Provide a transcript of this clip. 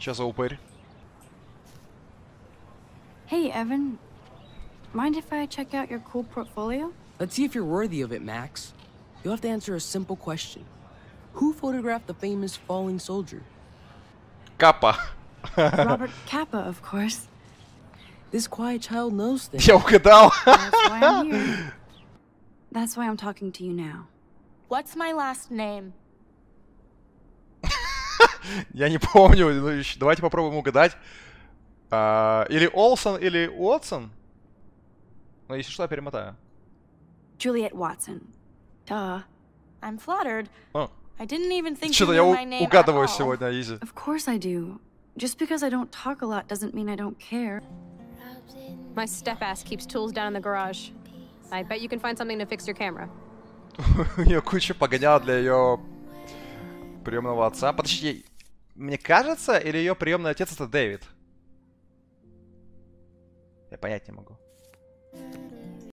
Сейчас упырь. Hey, Evan. Mind if I check out your cool portfolio? Let's see if you're worthy of it, Max. You'll have to answer a simple question. Who photographed the famous falling soldier? Kappa. Robert Kappa, of course. This quiet child knows things. Я угадал. That's why I'm here. That's why I'm talking to you now. What's my last name? Я не помню. Давайте попробуем угадать. Или Олсон, или Уотсон. Но если что, я перемотаю. Juliet Watson. Да, I'm flattered. I didn't even think Что-то я угадываю сегодня, Изи. Of course I do. Just because I don't talk a lot doesn't mean I don't care. My step-ass keeps tools down in the garage. I bet you can find something to fix your camera. У нее куча погонял для ее приемного отца. Подожди, мне кажется, или ее приемный отец это Дэвид? Я понять не могу.